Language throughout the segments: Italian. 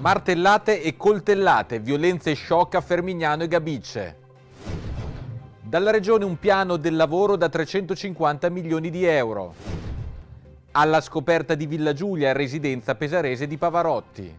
Martellate e coltellate, violenze shock a Fermignano e Gabicce. Dalla Regione un piano del lavoro da 350 milioni di euro. Alla scoperta di Villa Giulia, residenza pesarese di Pavarotti.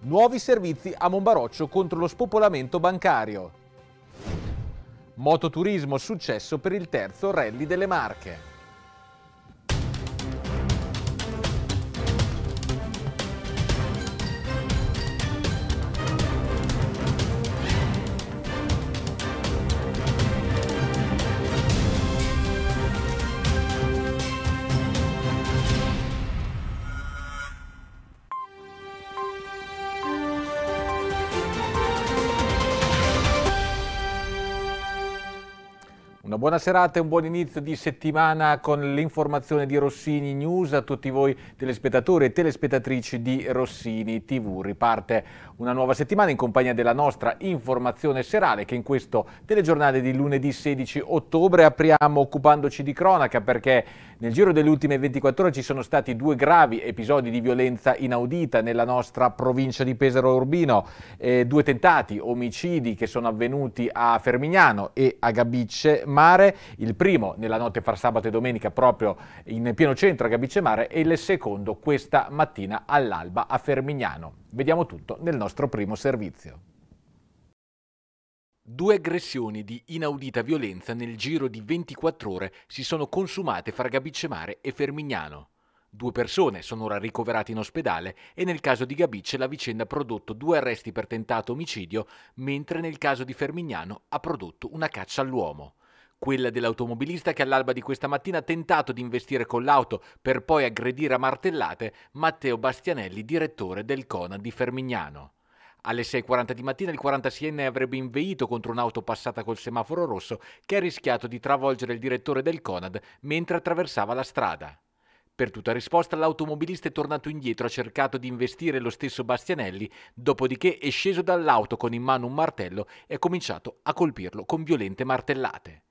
Nuovi servizi a Monbaroccio contro lo spopolamento bancario. Mototurismo successo per il terzo rally delle Marche. Buona serata e un buon inizio di settimana con l'informazione di Rossini News a tutti voi telespettatori e telespettatrici di Rossini TV. Riparte una nuova settimana in compagnia della nostra informazione serale che in questo telegiornale di lunedì 16 ottobre apriamo occupandoci di cronaca perché nel giro delle ultime 24 ore ci sono stati due gravi episodi di violenza inaudita nella nostra provincia di Pesaro Urbino, eh, due tentati omicidi che sono avvenuti a Fermignano e a Gabicce Mare, il primo nella notte fra sabato e domenica proprio in pieno centro a Gabicce Mare e il secondo questa mattina all'alba a Fermignano. Vediamo tutto nel nostro primo servizio. Due aggressioni di inaudita violenza nel giro di 24 ore si sono consumate fra Gabicemare e Fermignano. Due persone sono ora ricoverate in ospedale e nel caso di Gabice la vicenda ha prodotto due arresti per tentato omicidio, mentre nel caso di Fermignano ha prodotto una caccia all'uomo. Quella dell'automobilista che all'alba di questa mattina ha tentato di investire con l'auto per poi aggredire a martellate Matteo Bastianelli, direttore del CONA di Fermignano. Alle 6.40 di mattina il 46enne avrebbe inveito contro un'auto passata col semaforo rosso che ha rischiato di travolgere il direttore del Conad mentre attraversava la strada. Per tutta risposta l'automobilista è tornato indietro, ha cercato di investire lo stesso Bastianelli, dopodiché è sceso dall'auto con in mano un martello e ha cominciato a colpirlo con violente martellate.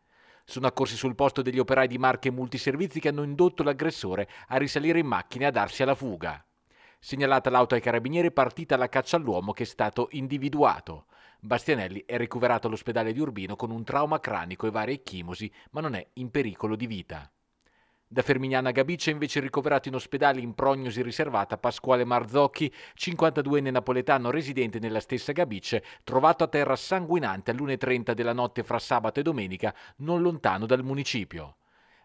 Sono accorsi sul posto degli operai di marche multiservizi che hanno indotto l'aggressore a risalire in macchina e a darsi alla fuga. Segnalata l'auto ai carabinieri, partita la caccia all'uomo che è stato individuato. Bastianelli è ricoverato all'ospedale di Urbino con un trauma cranico e varie chimosi, ma non è in pericolo di vita. Da Fermignana Gabice è invece ricoverato in ospedale in prognosi riservata Pasquale Marzocchi, 52enne napoletano residente nella stessa Gabice, trovato a terra sanguinante alle 1.30 della notte fra sabato e domenica, non lontano dal municipio.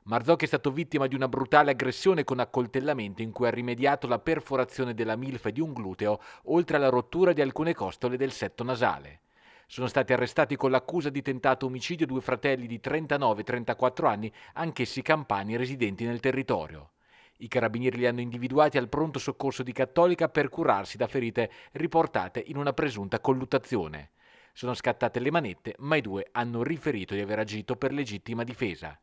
Marzocchi è stato vittima di una brutale aggressione con accoltellamento in cui ha rimediato la perforazione della milfa e di un gluteo, oltre alla rottura di alcune costole del setto nasale. Sono stati arrestati con l'accusa di tentato omicidio due fratelli di 39 e 34 anni, anch'essi campani residenti nel territorio. I carabinieri li hanno individuati al pronto soccorso di Cattolica per curarsi da ferite riportate in una presunta colluttazione. Sono scattate le manette, ma i due hanno riferito di aver agito per legittima difesa.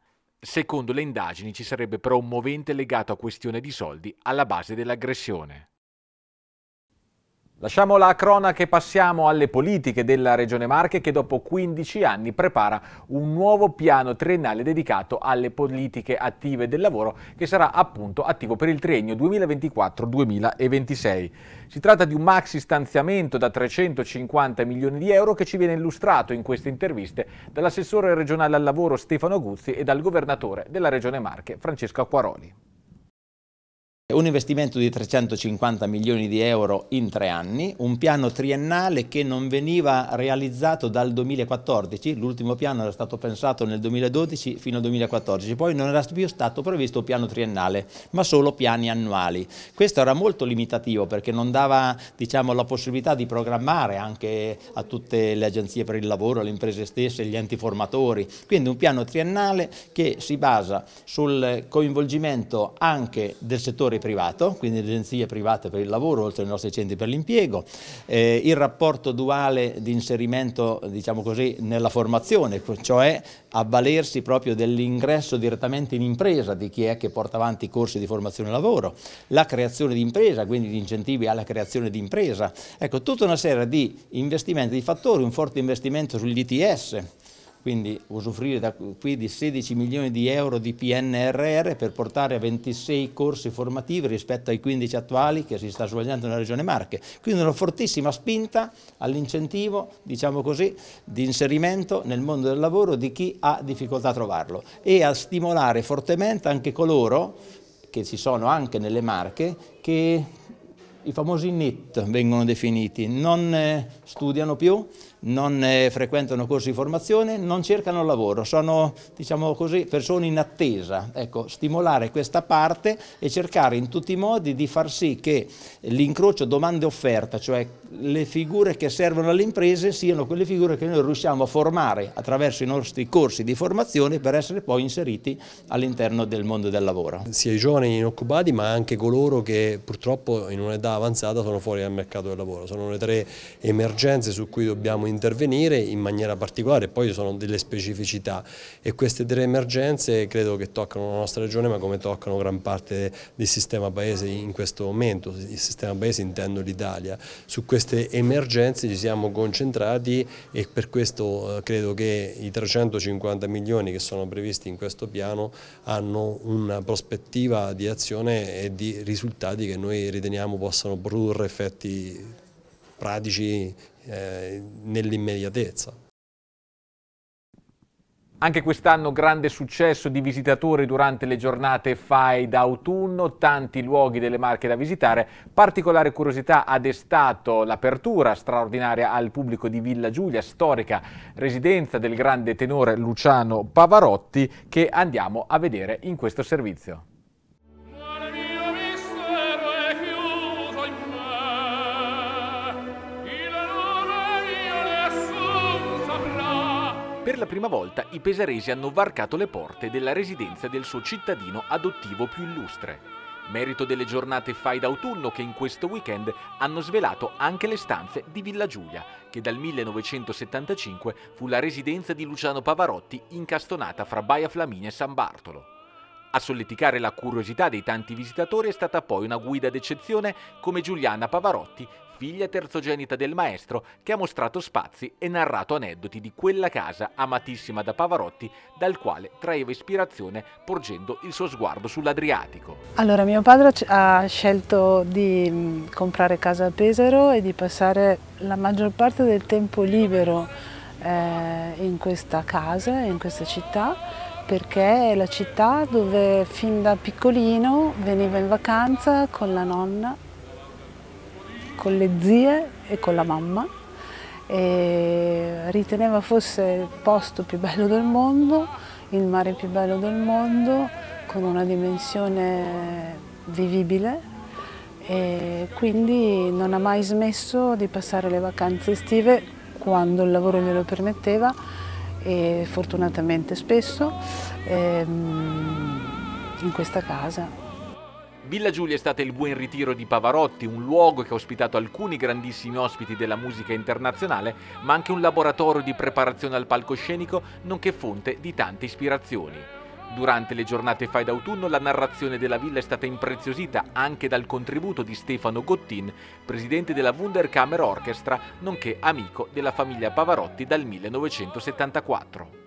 Secondo le indagini ci sarebbe però un movente legato a questione di soldi alla base dell'aggressione. Lasciamo la cronaca e passiamo alle politiche della Regione Marche che dopo 15 anni prepara un nuovo piano triennale dedicato alle politiche attive del lavoro che sarà appunto attivo per il triennio 2024-2026. Si tratta di un maxi stanziamento da 350 milioni di euro che ci viene illustrato in queste interviste dall'assessore regionale al lavoro Stefano Guzzi e dal governatore della Regione Marche Francesco Acquaroli. Un investimento di 350 milioni di euro in tre anni, un piano triennale che non veniva realizzato dal 2014, l'ultimo piano era stato pensato nel 2012 fino al 2014, poi non era più stato previsto piano triennale, ma solo piani annuali. Questo era molto limitativo perché non dava diciamo, la possibilità di programmare anche a tutte le agenzie per il lavoro, alle imprese stesse, agli enti formatori. Quindi un piano triennale che si basa sul coinvolgimento anche del settore settore privato, quindi le agenzie private per il lavoro, oltre ai nostri centri per l'impiego, eh, il rapporto duale di inserimento, diciamo così, nella formazione, cioè avvalersi proprio dell'ingresso direttamente in impresa di chi è che porta avanti i corsi di formazione lavoro, la creazione di impresa, quindi gli incentivi alla creazione di impresa, ecco tutta una serie di investimenti, di fattori, un forte investimento sugli ITS, quindi usufruire da qui di 16 milioni di euro di PNRR per portare a 26 corsi formativi rispetto ai 15 attuali che si sta svolgendo nella regione Marche. Quindi una fortissima spinta all'incentivo, diciamo così, di inserimento nel mondo del lavoro di chi ha difficoltà a trovarlo e a stimolare fortemente anche coloro che ci sono anche nelle Marche che i famosi NIT vengono definiti, non eh, studiano più, non eh, frequentano corsi di formazione, non cercano lavoro, sono diciamo così, persone in attesa. Ecco, stimolare questa parte e cercare in tutti i modi di far sì che l'incrocio domande offerta, cioè le figure che servono alle imprese siano quelle figure che noi riusciamo a formare attraverso i nostri corsi di formazione per essere poi inseriti all'interno del mondo del lavoro. Sia i giovani inoccupati ma anche coloro che purtroppo in un'età avanzata sono fuori dal mercato del lavoro, sono le tre emergenze su cui dobbiamo intervenire in maniera particolare, poi sono delle specificità e queste tre emergenze credo che toccano la nostra regione ma come toccano gran parte del sistema paese in questo momento, il sistema paese intendo l'Italia. Su queste emergenze ci siamo concentrati e per questo eh, credo che i 350 milioni che sono previsti in questo piano hanno una prospettiva di azione e di risultati che noi riteniamo possano produrre effetti pratici eh, nell'immediatezza. Anche quest'anno grande successo di visitatori durante le giornate FAI d'autunno, tanti luoghi delle Marche da visitare. Particolare curiosità ha destato l'apertura straordinaria al pubblico di Villa Giulia, storica residenza del grande tenore Luciano Pavarotti, che andiamo a vedere in questo servizio. Per la prima volta i pesaresi hanno varcato le porte della residenza del suo cittadino adottivo più illustre. Merito delle giornate fai d'autunno che in questo weekend hanno svelato anche le stanze di Villa Giulia, che dal 1975 fu la residenza di Luciano Pavarotti incastonata fra Baia Flaminia e San Bartolo. A solleticare la curiosità dei tanti visitatori è stata poi una guida d'eccezione come Giuliana Pavarotti, figlia terzogenita del maestro che ha mostrato spazi e narrato aneddoti di quella casa amatissima da Pavarotti dal quale traeva ispirazione porgendo il suo sguardo sull'Adriatico. Allora mio padre ha scelto di mm, comprare casa a Pesaro e di passare la maggior parte del tempo libero eh, in questa casa, in questa città perché è la città dove fin da piccolino veniva in vacanza con la nonna con le zie e con la mamma e riteneva fosse il posto più bello del mondo, il mare più bello del mondo, con una dimensione vivibile e quindi non ha mai smesso di passare le vacanze estive quando il lavoro glielo permetteva e fortunatamente spesso ehm, in questa casa. Villa Giulia è stato il buon ritiro di Pavarotti, un luogo che ha ospitato alcuni grandissimi ospiti della musica internazionale, ma anche un laboratorio di preparazione al palcoscenico, nonché fonte di tante ispirazioni. Durante le giornate fai d'autunno la narrazione della villa è stata impreziosita anche dal contributo di Stefano Gottin, presidente della Wunderkammer Orchestra, nonché amico della famiglia Pavarotti dal 1974.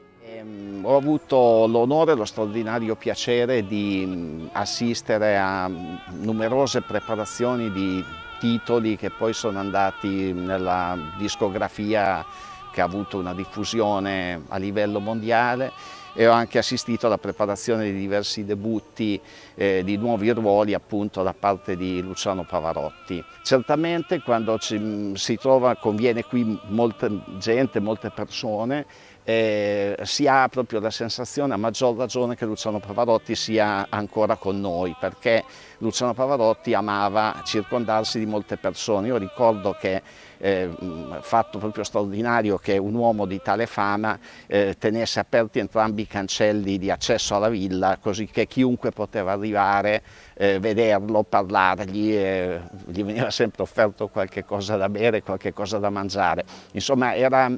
Ehm, ho avuto l'onore e lo straordinario piacere di mm, assistere a mm, numerose preparazioni di titoli che poi sono andati nella discografia che ha avuto una diffusione a livello mondiale e ho anche assistito alla preparazione di diversi debutti eh, di nuovi ruoli appunto da parte di Luciano Pavarotti. Certamente quando ci, mm, si trova, conviene qui molta gente, molte persone, eh, si ha proprio la sensazione, a maggior ragione, che Luciano Pavarotti sia ancora con noi, perché Luciano Pavarotti amava circondarsi di molte persone. Io ricordo che eh, fatto proprio straordinario che un uomo di tale fama eh, tenesse aperti entrambi i cancelli di accesso alla villa, così che chiunque poteva arrivare, eh, vederlo, parlargli, eh, gli veniva sempre offerto qualche cosa da bere, qualche cosa da mangiare. Insomma, era, mm,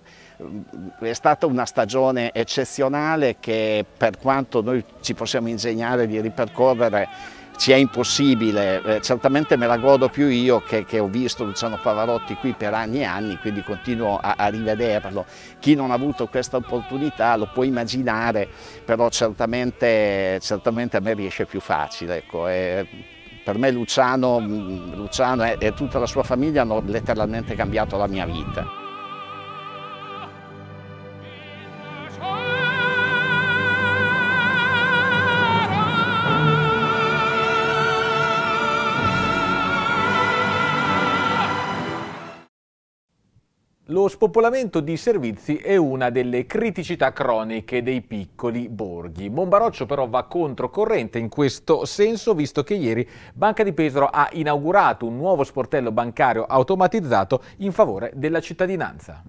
è stata una una stagione eccezionale che per quanto noi ci possiamo ingegnare di ripercorrere ci è impossibile, eh, certamente me la godo più io che, che, ho visto Luciano Pavarotti qui per anni e anni, quindi continuo a, a, rivederlo. Chi non ha avuto questa opportunità lo può immaginare, però certamente, certamente a me riesce più facile. Ecco, e eh, per me Luciano, mm, Luciano e, e tutta la sua famiglia hanno letteralmente cambiato la mia vita. spopolamento di servizi è una delle criticità croniche dei piccoli borghi. Bombaroccio però va controcorrente in questo senso, visto che ieri Banca di Pesaro ha inaugurato un nuovo sportello bancario automatizzato in favore della cittadinanza.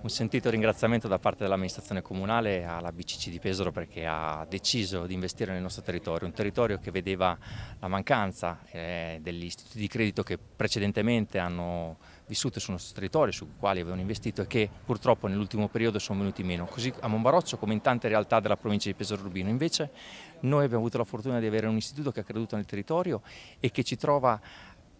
Un sentito ringraziamento da parte dell'amministrazione comunale alla BCC di Pesaro perché ha deciso di investire nel nostro territorio, un territorio che vedeva la mancanza eh, degli istituti di credito che precedentemente hanno vissuto sul nostro territorio, sui quali avevano investito e che purtroppo nell'ultimo periodo sono venuti meno. Così a Monbaroccio come in tante realtà della provincia di Pesaro Rubino. Invece noi abbiamo avuto la fortuna di avere un istituto che ha creduto nel territorio e che ci trova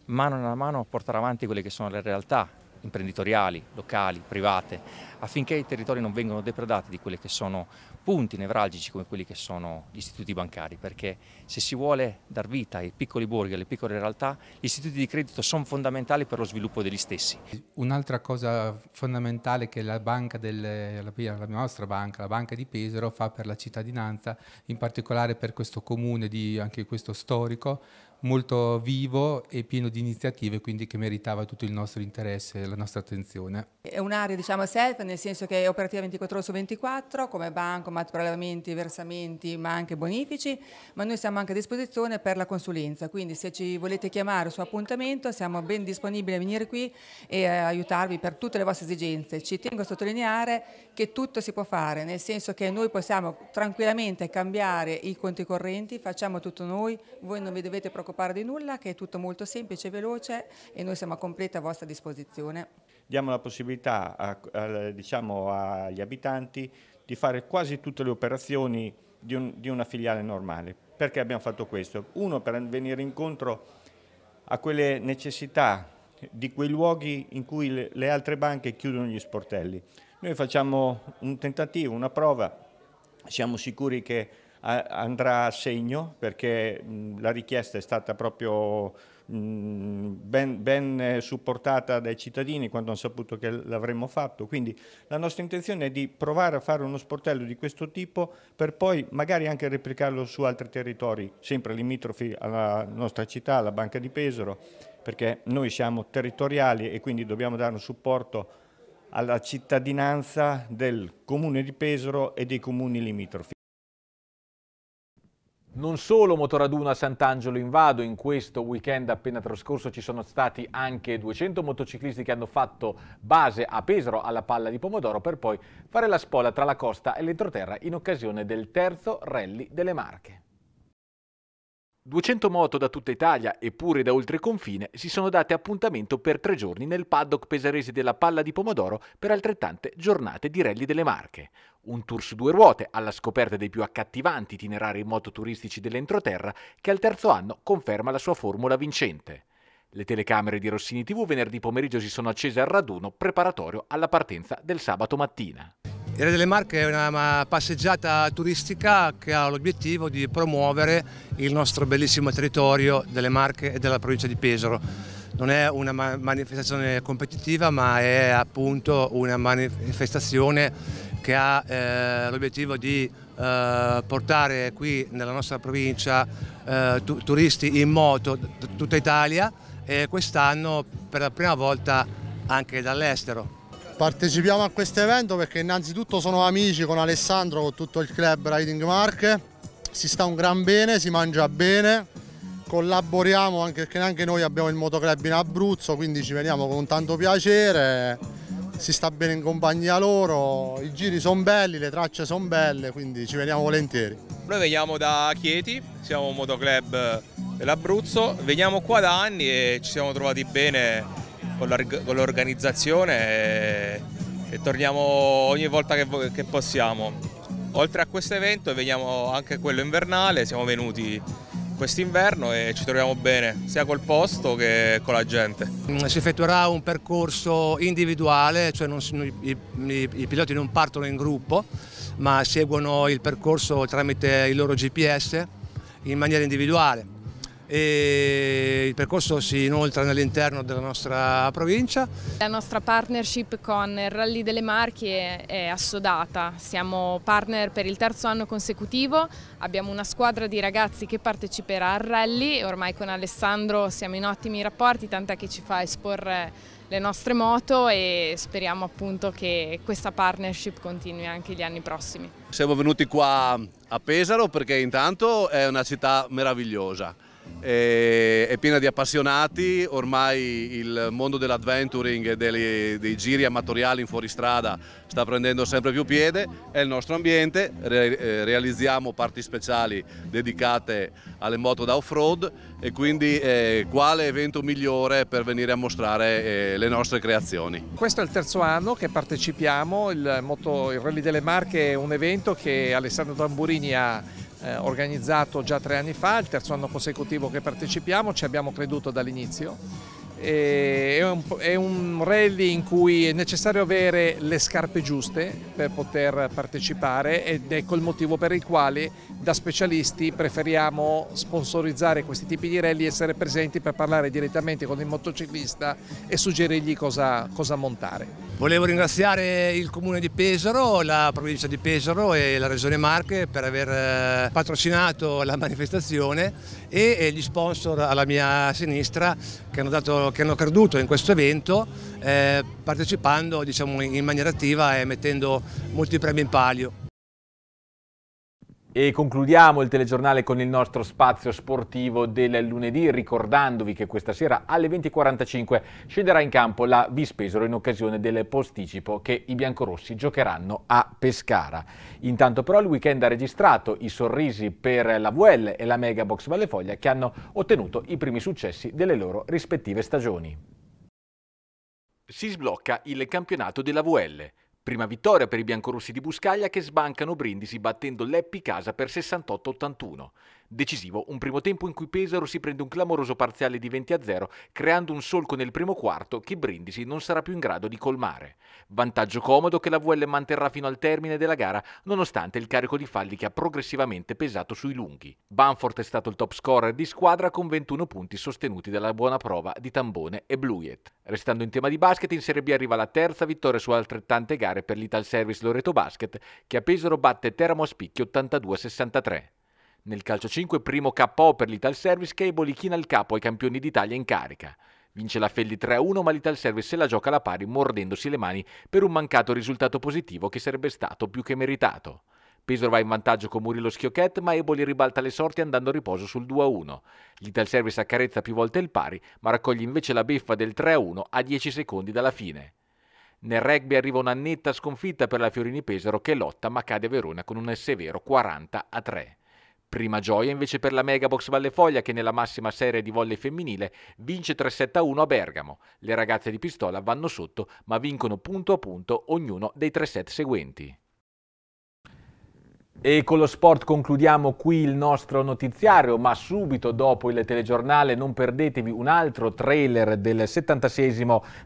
mano nella mano a portare avanti quelle che sono le realtà imprenditoriali, locali, private, affinché i territori non vengano depredati di quelli che sono punti nevralgici come quelli che sono gli istituti bancari, perché se si vuole dar vita ai piccoli borghi, alle piccole realtà, gli istituti di credito sono fondamentali per lo sviluppo degli stessi. Un'altra cosa fondamentale che la, banca delle, la nostra banca, la banca di Pesaro, fa per la cittadinanza, in particolare per questo comune, di, anche questo storico, molto vivo e pieno di iniziative, quindi che meritava tutto il nostro interesse e la nostra attenzione. È un'area, diciamo, self, nel senso che è operativa 24 ore su 24, come bancomat, prelevamenti, versamenti, ma anche bonifici, ma noi siamo anche a disposizione per la consulenza, quindi se ci volete chiamare su appuntamento siamo ben disponibili a venire qui e eh, aiutarvi per tutte le vostre esigenze. Ci tengo a sottolineare che tutto si può fare, nel senso che noi possiamo tranquillamente cambiare i conti correnti, facciamo tutto noi, voi non vi dovete preoccupare preoccupare di nulla, che è tutto molto semplice e veloce e noi siamo a completa vostra disposizione. Diamo la possibilità a, a, diciamo, agli abitanti di fare quasi tutte le operazioni di, un, di una filiale normale. Perché abbiamo fatto questo? Uno, per venire incontro a quelle necessità di quei luoghi in cui le altre banche chiudono gli sportelli. Noi facciamo un tentativo, una prova, siamo sicuri che andrà a segno perché la richiesta è stata proprio ben, ben eh, supportata dai cittadini quando hanno saputo che l'avremmo fatto. Quindi la nostra intenzione è di provare a fare uno sportello di questo tipo per poi magari anche replicarlo su altri territori, sempre limitrofi alla nostra città, alla Banca di Pesaro, perché noi siamo territoriali e quindi dobbiamo dare un supporto alla cittadinanza del comune di Pesaro e dei comuni limitrofi. Non solo Motoraduna Sant'Angelo in Vado, in questo weekend appena trascorso ci sono stati anche 200 motociclisti che hanno fatto base a Pesaro alla palla di pomodoro per poi fare la spola tra la costa e l'entroterra in occasione del terzo rally delle Marche. 200 moto da tutta Italia e pure da oltreconfine si sono date appuntamento per tre giorni nel paddock pesarese della Palla di Pomodoro per altrettante giornate di rally delle Marche. Un tour su due ruote alla scoperta dei più accattivanti itinerari mototuristici dell'entroterra che al terzo anno conferma la sua formula vincente. Le telecamere di Rossini TV venerdì pomeriggio si sono accese al raduno preparatorio alla partenza del sabato mattina. Il Re delle Marche è una passeggiata turistica che ha l'obiettivo di promuovere il nostro bellissimo territorio delle Marche e della provincia di Pesaro. Non è una manifestazione competitiva ma è appunto una manifestazione che ha eh, l'obiettivo di eh, portare qui nella nostra provincia eh, tu turisti in moto tutta Italia e quest'anno per la prima volta anche dall'estero. Partecipiamo a questo evento perché innanzitutto sono amici con Alessandro, con tutto il club Riding Mark, si sta un gran bene, si mangia bene, collaboriamo anche perché anche noi abbiamo il motoclub in Abruzzo, quindi ci veniamo con tanto piacere, si sta bene in compagnia loro, i giri sono belli, le tracce sono belle, quindi ci veniamo volentieri. Noi veniamo da Chieti, siamo un motoclub dell'Abruzzo, veniamo qua da anni e ci siamo trovati bene con l'organizzazione e, e, torniamo ogni volta che, che possiamo. Oltre a questo evento veniamo anche a quello invernale, siamo venuti quest'inverno e ci troviamo bene sia col posto che con la gente. Mm, si effettuerà un percorso individuale, cioè non, i, i, i, piloti non partono in gruppo ma seguono il percorso tramite il loro GPS in maniera individuale e il percorso si inoltra nell'interno della nostra provincia. La nostra partnership con il Rally delle Marche è assodata, siamo partner per il terzo anno consecutivo, abbiamo una squadra di ragazzi che parteciperà al rally, ormai con Alessandro siamo in ottimi rapporti, tant'è che ci fa esporre le nostre moto e speriamo appunto che questa partnership continui anche gli anni prossimi. Siamo venuti qua a Pesaro perché intanto è una città meravigliosa è piena di appassionati, ormai il mondo dell'adventuring e dei, dei giri amatoriali in fuoristrada sta prendendo sempre più piede, è il nostro ambiente, Re, eh, realizziamo parti speciali dedicate alle moto da off-road e quindi eh, quale evento migliore per venire a mostrare eh, le nostre creazioni. Questo è il terzo anno che partecipiamo, il, moto, il Rally delle Marche è un evento che Alessandro Tamburini ha eh, organizzato già tre anni fa, il terzo anno consecutivo che partecipiamo, ci abbiamo creduto dall'inizio eh, è un, è un, rally in cui è necessario avere le scarpe giuste per poter partecipare ed ecco il motivo per il quale da specialisti preferiamo sponsorizzare questi tipi di rally, essere presenti per parlare direttamente con il motociclista e suggerirgli cosa, cosa montare. Volevo ringraziare il Comune di Pesaro, la provincia di Pesaro e la Regione Marche per aver eh, patrocinato la manifestazione e gli sponsor alla mia sinistra che hanno dato che hanno creduto in questo evento eh, partecipando diciamo, in maniera attiva e mettendo molti premi in palio. E concludiamo il telegiornale con il nostro spazio sportivo del lunedì, ricordandovi che questa sera alle 20.45 scenderà in campo la Vispesero in occasione del posticipo che i biancorossi giocheranno a Pescara. Intanto però il weekend ha registrato i sorrisi per la VL e la Megabox Vallefoglia che hanno ottenuto i primi successi delle loro rispettive stagioni. Si sblocca il campionato della VL. Prima vittoria per i biancorossi di Buscaglia che sbancano Brindisi battendo Leppi Casa per 68-81. Decisivo, un primo tempo in cui Pesaro si prende un clamoroso parziale di 20 a 0, creando un solco nel primo quarto che Brindisi non sarà più in grado di colmare. Vantaggio comodo che la VL manterrà fino al termine della gara, nonostante il carico di falli che ha progressivamente pesato sui lunghi. Banford è stato il top scorer di squadra con 21 punti sostenuti dalla buona prova di Tambone e Bluiet. Restando in tema di basket, in Serie B arriva la terza vittoria su altrettante gare per l'Ital Service Loreto Basket, che a Pesaro batte Teramo a Spicchi 82-63. Nel calcio 5 primo KO per l'Ital Service che ebolichina il capo ai campioni d'Italia in carica. Vince la Felli 3-1 ma l'Ital Service se la gioca alla pari mordendosi le mani per un mancato risultato positivo che sarebbe stato più che meritato. Pesaro va in vantaggio con Murillo Schiochet, ma Eboli ribalta le sorti andando a riposo sul 2-1. L'Ital Service accarezza più volte il pari, ma raccoglie invece la beffa del 3-1 a 10 secondi dalla fine. Nel rugby arriva una netta sconfitta per la Fiorini Pesaro che lotta ma cade a Verona con un severo 40 3. Prima gioia invece per la Megabox Valle Foglia che nella massima serie di volley femminile vince 3-7-1 a Bergamo. Le ragazze di Pistola vanno sotto ma vincono punto a punto ognuno dei tre set seguenti. E con lo sport concludiamo qui il nostro notiziario, ma subito dopo il telegiornale non perdetevi un altro trailer del 76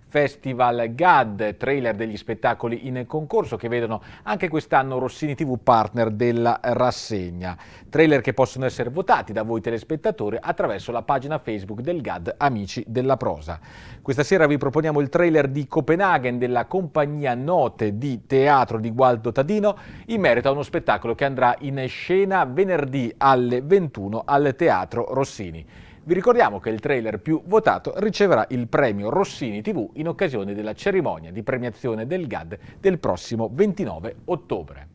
Festival GAD, trailer degli spettacoli in concorso che vedono anche quest'anno Rossini TV partner della rassegna. Trailer che possono essere votati da voi telespettatori attraverso la pagina Facebook del GAD Amici della Prosa. Questa sera vi proponiamo il trailer di Copenaghen della compagnia Note di teatro di Gualdo Tadino in merito a uno spettacolo che che andrà in scena venerdì alle 21 al Teatro Rossini. Vi ricordiamo che il trailer più votato riceverà il premio Rossini TV in occasione della cerimonia di premiazione del GAD del prossimo 29 ottobre.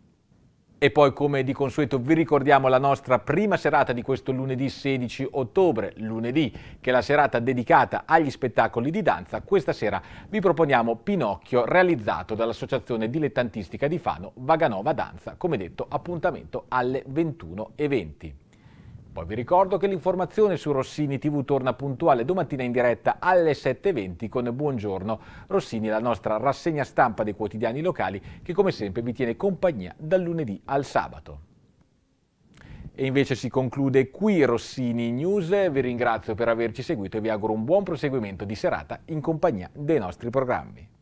E poi come di consueto vi ricordiamo la nostra prima serata di questo lunedì 16 ottobre, lunedì che è la serata dedicata agli spettacoli di danza. Questa sera vi proponiamo Pinocchio realizzato dall'Associazione Dilettantistica di Fano Vaganova Danza, come detto appuntamento alle 21.20. Poi vi ricordo che l'informazione su Rossini TV torna puntuale domattina in diretta alle 7.20 con Buongiorno Rossini, la nostra rassegna stampa dei quotidiani locali che come sempre vi tiene compagnia dal lunedì al sabato. E invece si conclude qui Rossini News, vi ringrazio per averci seguito e vi auguro un buon proseguimento di serata in compagnia dei nostri programmi.